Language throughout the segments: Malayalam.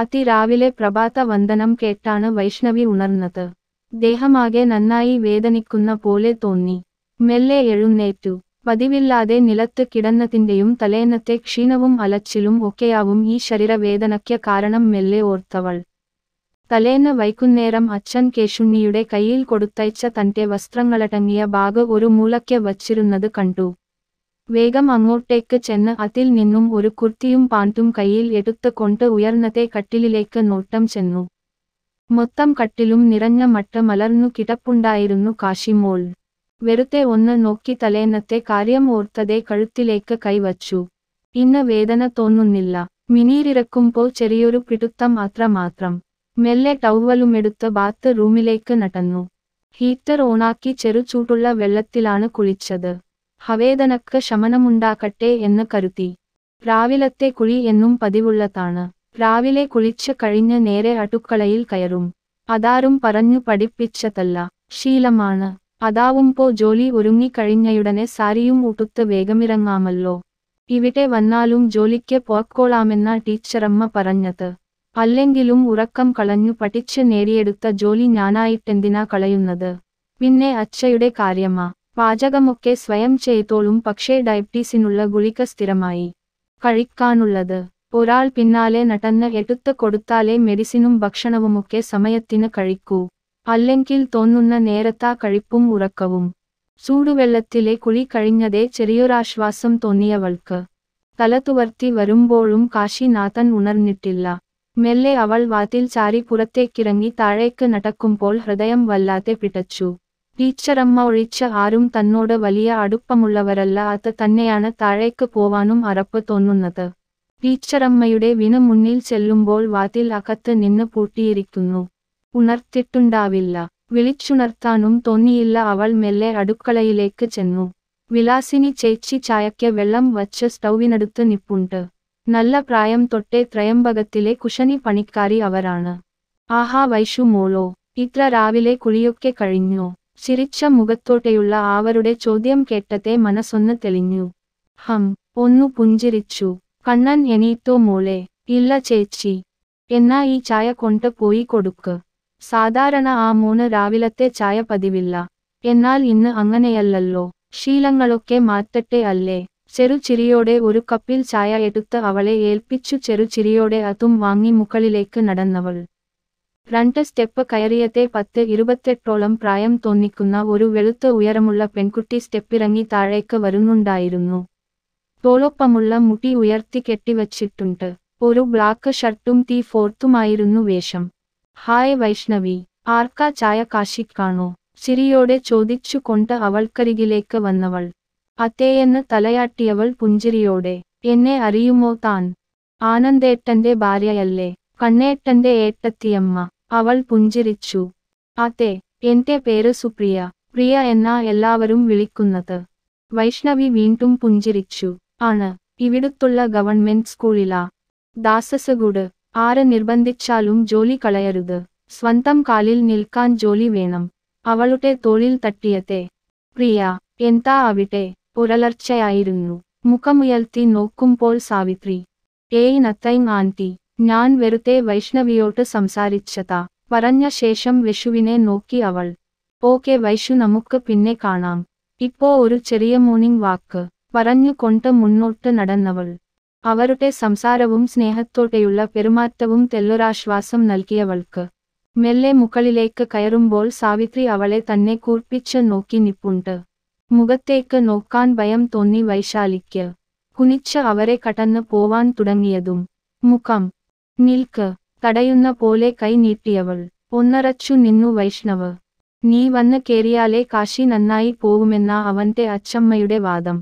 അതിരാവിലെ പ്രഭാത വന്ദനം കേട്ടാണ് വൈഷ്ണവി ഉണർന്നത് ദേഹമാകെ നന്നായി വേദനിക്കുന്ന പോലെ തോന്നി മെല്ലെ എഴുന്നേറ്റു പതിവില്ലാതെ നിലത്ത് കിടന്നതിൻ്റെയും തലേന്നത്തെ ക്ഷീണവും അലച്ചിലും ഒക്കെയാവും ഈ ശരീരവേദനയ്ക്ക് കാരണം മെല്ലെ ഓർത്തവൾ തലേന്ന് വൈകുന്നേരം അച്ഛൻ കേശുണ്ണിയുടെ കയ്യിൽ കൊടുത്തയച്ച തന്റെ വസ്ത്രങ്ങളടങ്ങിയ ബാഗ് ഒരു മൂലയ്ക്ക് വച്ചിരുന്നത് കണ്ടു വേഗം അങ്ങോട്ടേക്ക് ചെന്ന് അതിൽ നിന്നും ഒരു കുർത്തിയും പാണ്ടും കയ്യിൽ എടുത്തുകൊണ്ട് ഉയർന്നത്തെ കട്ടിലിലേക്ക് നോട്ടം ചെന്നു മൊത്തം കട്ടിലും നിറഞ്ഞ മട്ട് മലർന്നു കിടപ്പുണ്ടായിരുന്നു കാശിമോൾ വെറുതെ ഒന്ന് നോക്കി തലേന്നത്തെ കാര്യം ഓർത്തതെ കഴുത്തിലേക്ക് കൈവച്ചു ഇന്ന് വേദന തോന്നുന്നില്ല മിനീരിറക്കുമ്പോൾ ചെറിയൊരു പിടുത്തം മാത്രമാത്രം മെല്ലെ ടൗവലും എടുത്ത് ബാത്ത് റൂമിലേക്ക് നടന്നു ഹീറ്റർ ഓണാക്കി ചെറു ചൂടുള്ള വെള്ളത്തിലാണ് കുളിച്ചത് ഹവേദനക്ക് ശമനമുണ്ടാക്കട്ടെ എന്ന് കരുതി രാവിലത്തെ കുഴി എന്നും പതിവുള്ളതാണ് രാവിലെ കുളിച്ച് കഴിഞ്ഞ് നേരെ അടുക്കളയിൽ കയറും അതാരും പറഞ്ഞു പഠിപ്പിച്ചതല്ല ശീലമാണ് പോ ജോലി ഒരുങ്ങിക്കഴിഞ്ഞയുടനെ സാരിയും ഉടുത്ത് വേഗമിറങ്ങാമല്ലോ ഇവിടെ വന്നാലും ജോലിക്ക് പോക്കോളാമെന്ന ടീച്ചറമ്മ പറഞ്ഞത് അല്ലെങ്കിലും ഉറക്കം കളഞ്ഞു പഠിച്ച് നേടിയെടുത്ത ജോലി ഞാനായിട്ടെന്തിനാ കളയുന്നത് പിന്നെ അച്ഛയുടെ കാര്യമാ പാചകമൊക്കെ സ്വയം ചെയ്തോളും പക്ഷേ ഡയബറ്റീസിനുള്ള ഗുളിക സ്ഥിരമായി കഴിക്കാനുള്ളത് ഒരാൾ പിന്നാലെ നടന്ന് എടുത്ത് കൊടുത്താലേ മെഡിസിനും ഭക്ഷണവുമൊക്കെ സമയത്തിന് കഴിക്കൂ അല്ലെങ്കിൽ തോന്നുന്ന നേരത്താ കഴിപ്പും ഉറക്കവും ചൂടുവെള്ളത്തിലെ കുളി കഴിഞ്ഞതേ ചെറിയൊരാശ്വാസം തോന്നിയവൾക്ക് തലതുവർത്തി വരുമ്പോഴും കാശിനാഥൻ ഉണർന്നിട്ടില്ല മെല്ലെ അവൾ വാതിൽ ചാരി പുറത്തേക്കിറങ്ങി താഴേക്ക് നടക്കുമ്പോൾ ഹൃദയം വല്ലാതെ പിടച്ചു ടീച്ചറമ്മ ഒഴിച്ച് ആരും തന്നോട് വലിയ അടുപ്പമുള്ളവരല്ല അത് തന്നെയാണ് താഴേക്ക് പോവാനും അറപ്പ് തോന്നുന്നത് ടീച്ചറമ്മയുടെ വിന മുന്നിൽ ചെല്ലുമ്പോൾ വാതിൽ അകത്ത് നിന്ന് പൂട്ടിയിരിക്കുന്നു ഉണർത്തിട്ടുണ്ടാവില്ല വിളിച്ചുണർത്താനും തോന്നിയില്ല അവൾ മെല്ലെ അടുക്കളയിലേക്ക് ചെന്നു വിലാസിനി ചേച്ചി ചായയ്ക്ക് വെള്ളം വച്ച് സ്റ്റൗവിനടുത്ത് നിപ്പുണ്ട് നല്ല പ്രായം തൊട്ടേ ത്രയംബകത്തിലെ കുശനി പണിക്കാരി അവരാണ് ആഹാ വൈഷു മോളോ ഇത്ര രാവിലെ കുളിയൊക്കെ കഴിഞ്ഞോ ചിരിച്ച മുഖത്തോട്ടെയുള്ള ആവരുടെ ചോദ്യം കേട്ടത്തെ മനസ്സൊന്ന് തെളിഞ്ഞു ഹം ഒന്നു പുഞ്ചിരിച്ചു കണ്ണൻ എണീറ്റോ മോളെ ഇല്ല ചേച്ചി എന്നാ ഈ ചായ കൊണ്ട് പോയി കൊടുക്ക് സാധാരണ ആ മൂന്ന് രാവിലത്തെ ചായ പതിവില്ല എന്നാൽ ഇന്ന് അങ്ങനെയല്ലല്ലോ ശീലങ്ങളൊക്കെ മാറ്റട്ടെ അല്ലേ ചെറുചിരിയോടെ ഒരു കപ്പിൽ ചായ എടുത്ത് അവളെ ഏൽപ്പിച്ചു ചെറുചിരിയോടെ അതും വാങ്ങി മുകളിലേക്ക് നടന്നവൾ ഫ്രണ്ട് സ്റ്റെപ്പ് കയറിയത്തെ പത്ത് ഇരുപത്തെട്ടോളം പ്രായം തോന്നിക്കുന്ന ഒരു വെളുത്ത ഉയരമുള്ള പെൺകുട്ടി സ്റ്റെപ്പിറങ്ങി താഴേക്ക് വരുന്നുണ്ടായിരുന്നു തോളൊപ്പമുള്ള മുടി ഉയർത്തി കെട്ടിവച്ചിട്ടുണ്ട് ഒരു ബ്ലാക്ക് ഷർട്ടും തീ ഫോർത്തുമായിരുന്നു വേഷം ഹായ് വൈഷ്ണവി ആർക്കാ ചായ കാശിക്കാണോ ചിരിയോടെ ചോദിച്ചുകൊണ്ട് അവൾക്കരികിലേക്ക് വന്നവൾ അത്തേയെന്ന് തലയാട്ടിയവൾ പുഞ്ചിരിയോടെ എന്നെ അറിയുമോ താൻ ആനന്ദേട്ടന്റെ ഭാര്യയല്ലേ കണ്ണേട്ടന്റെ ഏട്ടത്തിയമ്മ അവൾ പുഞ്ചിരിച്ചു അതെ എന്റെ പേര് സുപ്രിയ പ്രിയ എന്നാ എല്ലാവരും വിളിക്കുന്നത് വൈഷ്ണവി വീണ്ടും പുഞ്ചിരിച്ചു ആണ് ഇവിടുത്തുള്ള ഗവൺമെന്റ് സ്കൂളിലാ ദാസസഗുഡ് ആര് നിർബന്ധിച്ചാലും ജോലി കളയരുത് സ്വന്തം കാലിൽ നിൽക്കാൻ ജോലി വേണം അവളുടെ തോളിൽ തട്ടിയതെ പ്രിയ എന്താ അവിടെ ഒരലർച്ചയായിരുന്നു മുഖമുയർത്തി നോക്കുമ്പോൾ സാവിത്രി ഏയ് നത്തൈങ് ആന്റി ഞാൻ വെറുതെ വൈഷ്ണവിയോട്ട് സംസാരിച്ചത പറഞ്ഞ ശേഷം വിഷുവിനെ നോക്കി അവൾ ഓക്കെ വൈഷു നമുക്ക് പിന്നെ കാണാം ഇപ്പോ ഒരു ചെറിയ മോർണിംഗ് വാക്ക് പറഞ്ഞുകൊണ്ട് മുന്നോട്ട് നടന്നവൾ അവരുടെ സംസാരവും സ്നേഹത്തോടെയുള്ള പെരുമാറ്റവും തെല്ലൊരാശ്വാസം നൽകിയവൾക്ക് മെല്ലെ മുകളിലേക്ക് കയറുമ്പോൾ സാവിത്രി അവളെ തന്നെ കൂർപ്പിച്ച് നോക്കി നിപ്പുണ്ട് മുഖത്തേക്ക് നോക്കാൻ ഭയം തോന്നി വൈശാലിക്ക് കുനിച്ച് അവരെ കടന്നു പോവാൻ തുടങ്ങിയതും മുഖം നിൽക്ക് തടയുന്ന പോലെ കൈ നീട്ടിയവൾ ഒന്നറച്ചു നിന്നു വൈഷ്ണവ് നീ വന്ന് കേറിയാലേ കാശി നന്നായി പോവുമെന്ന അവന്റെ അച്ചമ്മയുടെ വാദം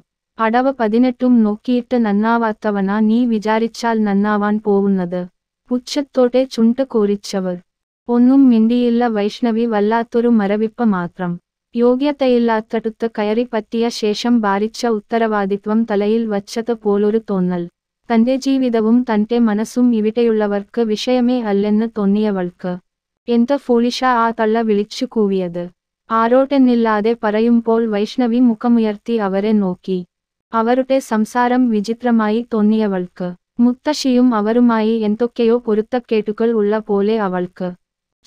അടവ് പതിനെട്ടും നോക്കിയിട്ട് നന്നാവാത്തവന നീ വിചാരിച്ചാൽ നന്നാവാൻ പോവുന്നത് പുച്ഛത്തോട്ടെ ചുണ്ട് കോരിച്ചവർ ഒന്നും മിണ്ടിയില്ല വൈഷ്ണവി വല്ലാത്തൊരു മരവിപ്പ് മാത്രം യോഗ്യതയില്ലാത്തടുത്ത് കയറി പറ്റിയ ശേഷം ഭാരിച്ച ഉത്തരവാദിത്വം തലയിൽ വച്ചത് പോലൊരു തോന്നൽ തന്റെ ജീവിതവും തന്റെ മനസ്സും ഇവിടെയുള്ളവർക്ക് വിഷയമേ അല്ലെന്ന് തോന്നിയവൾക്ക് എന്ത് ഫോളിഷ ആ തള്ള വിളിച്ചു കൂവിയത് ആരോട്ടെന്നില്ലാതെ പറയുമ്പോൾ വൈഷ്ണവി മുഖമുയർത്തി അവരെ നോക്കി അവരുടെ സംസാരം വിചിത്രമായി തോന്നിയവൾക്ക് മുത്തശ്ശിയും അവരുമായി എന്തൊക്കെയോ പൊരുത്തക്കേട്ടുകൾ ഉള്ള പോലെ അവൾക്ക്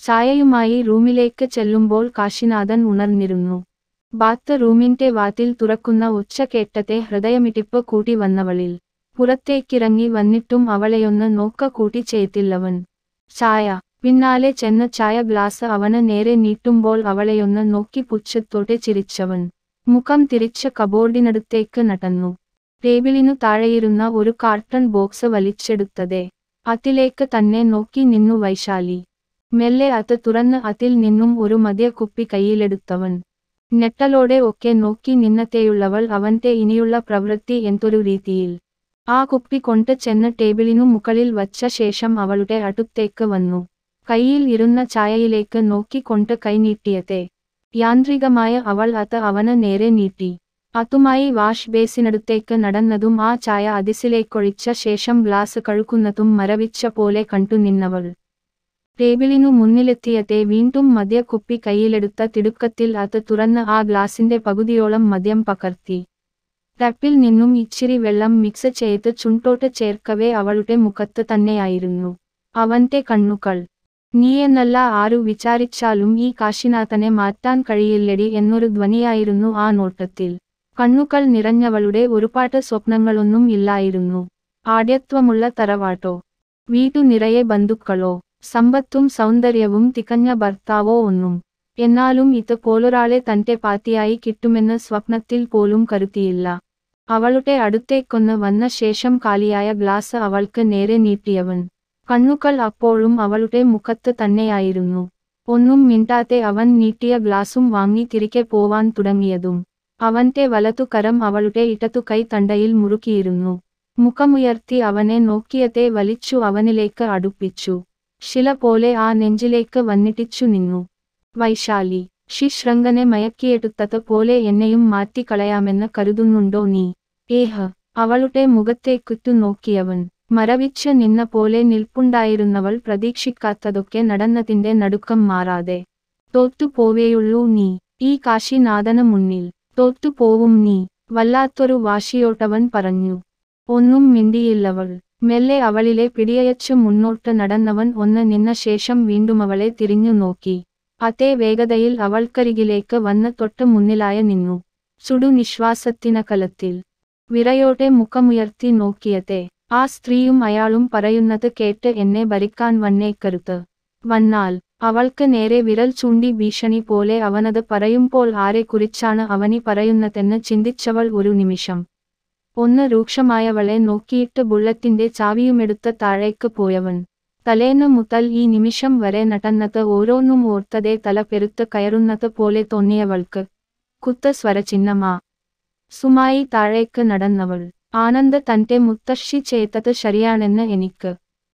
ചായയുമായി റൂമിലേക്ക് ചെല്ലുമ്പോൾ കാശിനാഥൻ ഉണർന്നിരുന്നു ബാത്ത് റൂമിന്റെ വാതിൽ തുറക്കുന്ന ഉച്ച കേട്ടത്തെ ഹൃദയമിടിപ്പ് കൂടി വന്നവളിൽ പുറത്തേക്കിറങ്ങി വന്നിട്ടും അവളെയൊന്ന് നോക്കക്കൂട്ടി ചെയ്തില്ലവൻ ചായ പിന്നാലെ ചെന്ന ചായ ഗ്ലാസ് അവന് നേരെ നീട്ടുമ്പോൾ അവളെയൊന്ന് നോക്കി പുച്ഛത്തോടെ ചിരിച്ചവൻ മുഖം തിരിച്ച് കബോർഡിനടുത്തേക്ക് നടന്നു ടേബിളിനു താഴെയിരുന്ന ഒരു കാർട്ടൺ ബോക്സ് വലിച്ചെടുത്തതെ അതിലേക്ക് തന്നെ നോക്കി നിന്നു വൈശാലി മെല്ലെ അത് തുറന്ന് അതിൽ നിന്നും ഒരു മദ്യക്കുപ്പി കയ്യിലെടുത്തവൻ ഞെട്ടലോടെ ഒക്കെ നോക്കി നിന്നത്തെയുള്ളവൾ അവന്റെ ഇനിയുള്ള പ്രവൃത്തി എന്തൊരു രീതിയിൽ ആ കുപ്പി കൊണ്ട് ചെന്ന് ടേബിളിനു മുകളിൽ വച്ച ശേഷം അവളുടെ അടുത്തേക്ക് വന്നു കയ്യിൽ ഇരുന്ന ചായയിലേക്ക് നോക്കിക്കൊണ്ട് കൈനീട്ടിയതെ യാന്ത്രികമായ അവൾ അത് അവന് നേരെ നീട്ടി അതുമായി വാഷ് ബേസിനടുത്തേക്ക് നടന്നതും ആ ചായ അതിസിലേക്കൊഴിച്ച ശേഷം ഗ്ലാസ് കഴുകുന്നതും മരവിച്ച പോലെ കണ്ടു നിന്നവൾ ടേബിളിനു മുന്നിലെത്തിയതെ വീണ്ടും മദ്യക്കുപ്പി കയ്യിലെടുത്ത തിടുക്കത്തിൽ അത് തുറന്ന് ആ ഗ്ലാസിന്റെ പകുതിയോളം മദ്യം പകർത്തി ടാപ്പിൽ നിന്നും ഇച്ചിരി വെള്ളം മിക്സ് ചെയ്ത് ചുണ്ടോട്ട് ചേർക്കവേ അവളുടെ മുഖത്ത് തന്നെയായിരുന്നു അവന്റെ കണ്ണുകൾ നീയെന്നല്ല ആരു വിചാരിച്ചാലും ഈ കാശിനാഥനെ മാറ്റാൻ കഴിയില്ലടി എന്നൊരു ധ്വനിയായിരുന്നു ആ നോട്ടത്തിൽ കണ്ണുകൾ നിറഞ്ഞവളുടെ ഒരുപാട് സ്വപ്നങ്ങളൊന്നും ഇല്ലായിരുന്നു ആഢ്യത്വമുള്ള തറവാട്ടോ വീട്ടു നിറയെ ബന്ധുക്കളോ സമ്പത്തും സൗന്ദര്യവും തികഞ്ഞ ഭർത്താവോ ഒന്നും എന്നാലും ഇത് പോലൊരാളെ തന്റെ പാത്തിയായി കിട്ടുമെന്ന് സ്വപ്നത്തിൽ പോലും കരുതിയില്ല അവളുടെ അടുത്തേക്കൊന്ന് വന്ന ശേഷം കാലിയായ ഗ്ലാസ് അവൾക്ക് നേരെ നീട്ടിയവൻ കണ്ണുകൾ അപ്പോഴും അവളുടെ മുഖത്ത് തന്നെയായിരുന്നു ഒന്നും മിണ്ടാതെ അവൻ നീട്ടിയ ഗ്ലാസും വാങ്ങി തിരികെ പോവാൻ തുടങ്ങിയതും അവന്റെ വലതുകരം അവളുടെ കൈ തണ്ടയിൽ മുറുക്കിയിരുന്നു മുഖമുയർത്തി അവനെ നോക്കിയതേ വലിച്ചു അവനിലേക്ക് അടുപ്പിച്ചു ശില പോലെ ആ നെഞ്ചിലേക്ക് വന്നിട്ടിച്ചു നിന്നു വൈശാലി ശിശ്രംഗനെ മയക്കിയെടുത്തത് പോലെ എന്നെയും മാറ്റിക്കളയാമെന്ന് കരുതുന്നുണ്ടോ നീ ഏഹ അവളുടെ മുഖത്തേക്കുത്തു നോക്കിയവൻ മരവിച്ച് നിന്ന പോലെ നിൽപ്പുണ്ടായിരുന്നവൾ പ്രതീക്ഷിക്കാത്തതൊക്കെ നടന്നതിന്റെ നടുക്കം മാറാതെ പോവേയുള്ളൂ നീ ഈ കാശിനാഥന മുന്നിൽ പോവും നീ വല്ലാത്തൊരു വാശിയോട്ടവൻ പറഞ്ഞു ഒന്നും മിണ്ടിയില്ലവൾ മെല്ലെ അവളിലെ പിടിയയച്ച് മുന്നോട്ട് നടന്നവൻ ഒന്ന് നിന്ന ശേഷം വീണ്ടും അവളെ തിരിഞ്ഞു നോക്കി അതേ വേഗതയിൽ അവൾക്കരികിലേക്ക് വന്ന് തൊട്ട് മുന്നിലായ നിന്നു ചുടുനിശ്വാസത്തിനകലത്തിൽ വിറയോടെ മുഖമുയർത്തി നോക്കിയതെ ആ സ്ത്രീയും അയാളും പറയുന്നത് കേട്ട് എന്നെ ഭരിക്കാൻ വന്നേക്കരുത് വന്നാൽ അവൾക്ക് നേരെ വിരൽ ചൂണ്ടി ഭീഷണി പോലെ അവനത് പറയുമ്പോൾ ആരെക്കുറിച്ചാണ് അവനി പറയുന്നതെന്ന് ചിന്തിച്ചവൾ ഒരു നിമിഷം ഒന്ന് രൂക്ഷമായവളെ നോക്കിയിട്ട് ബുള്ളറ്റിന്റെ ചാവിയുമെടുത്ത് താഴേക്ക് പോയവൻ തലേന്ന് മുതൽ ഈ നിമിഷം വരെ നടന്നത് ഓരോന്നും ഓർത്തതേ തല പെരുത്ത് കയറുന്നത് പോലെ തോന്നിയവൾക്ക് കുത്ത സ്വരചിഹ്നമാ സുമായി താഴേക്ക് നടന്നവൾ ആനന്ദ് തന്റെ മുത്തശ്ശി ചേത്തത് ശരിയാണെന്ന് എനിക്ക്